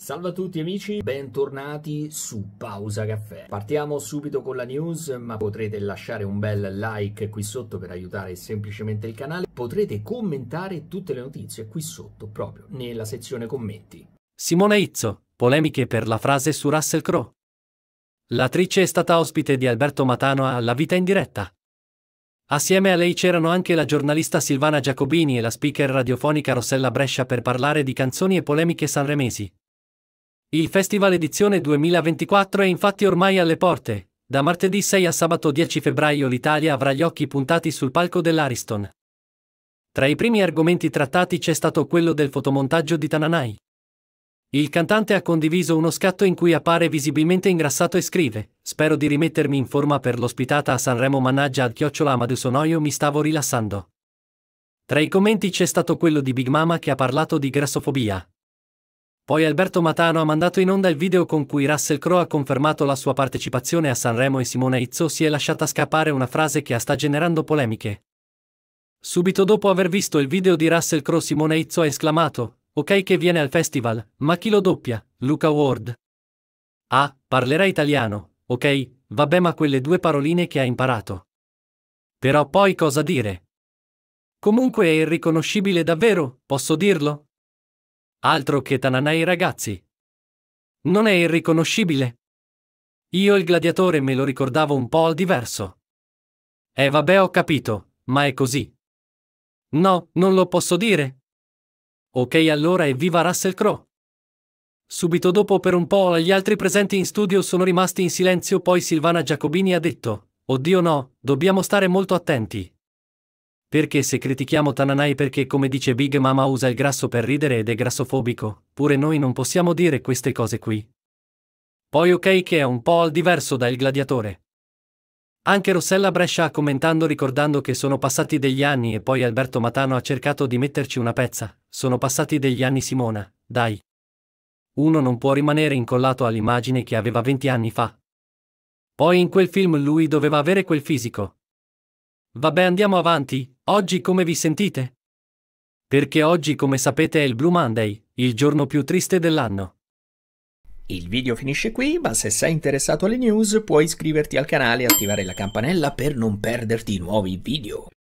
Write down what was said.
Salve a tutti amici, bentornati su Pausa Caffè. Partiamo subito con la news, ma potrete lasciare un bel like qui sotto per aiutare semplicemente il canale. Potrete commentare tutte le notizie qui sotto, proprio nella sezione commenti. Simona Izzo, polemiche per la frase su Russell Crowe. L'attrice è stata ospite di Alberto Matano alla Vita in diretta. Assieme a lei c'erano anche la giornalista Silvana Giacobini e la speaker radiofonica Rossella Brescia per parlare di canzoni e polemiche sanremesi. Il Festival Edizione 2024 è infatti ormai alle porte. Da martedì 6 a sabato 10 febbraio l'Italia avrà gli occhi puntati sul palco dell'Ariston. Tra i primi argomenti trattati c'è stato quello del fotomontaggio di Tananai. Il cantante ha condiviso uno scatto in cui appare visibilmente ingrassato e scrive: Spero di rimettermi in forma per l'ospitata a Sanremo Mannaggia al chiocciola Amadesonoio mi stavo rilassando. Tra i commenti c'è stato quello di Big Mama che ha parlato di grassofobia, poi Alberto Matano ha mandato in onda il video con cui Russell Crowe ha confermato la sua partecipazione a Sanremo e Simone Izzo si è lasciata scappare una frase che sta generando polemiche. Subito dopo aver visto il video di Russell Crowe Simone Izzo ha esclamato, ok che viene al festival, ma chi lo doppia? Luca Ward. Ah, parlerà italiano, ok, vabbè ma quelle due paroline che ha imparato. Però poi cosa dire? Comunque è irriconoscibile davvero, posso dirlo? Altro che Tananai ragazzi. Non è irriconoscibile? Io il gladiatore me lo ricordavo un po' al diverso. Eh vabbè ho capito, ma è così. No, non lo posso dire. Ok allora evviva Russell Crowe. Subito dopo per un po' gli altri presenti in studio sono rimasti in silenzio poi Silvana Giacobini ha detto, Oddio no, dobbiamo stare molto attenti, perché se critichiamo Tananai perché come dice Big Mama usa il grasso per ridere ed è grassofobico, pure noi non possiamo dire queste cose qui. Poi ok che è un po' al diverso dal gladiatore. Anche Rossella Brescia ha commentando ricordando che sono passati degli anni e poi Alberto Matano ha cercato di metterci una pezza, sono passati degli anni Simona, dai. Uno non può rimanere incollato all'immagine che aveva 20 anni fa. Poi in quel film lui doveva avere quel fisico, Vabbè andiamo avanti, oggi come vi sentite? Perché oggi come sapete è il Blue Monday, il giorno più triste dell'anno. Il video finisce qui, ma se sei interessato alle news puoi iscriverti al canale e attivare la campanella per non perderti i nuovi video.